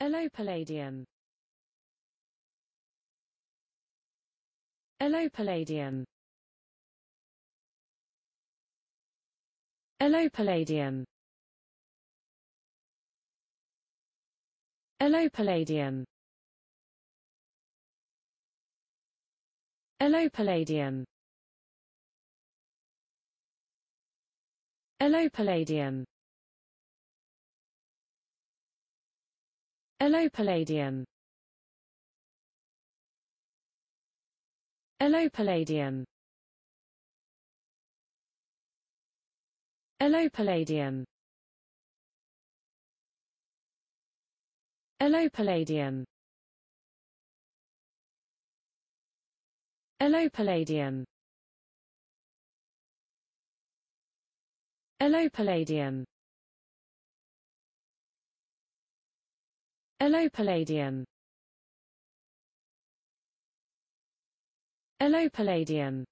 Allopalladium Allopalladium Allopalladium Allopalladium Allopalladium Allopalladium Allopalladium Allopalladium Allopalladium Allopalladium Allopalladium Allopalladium Allopalladium Allopalladium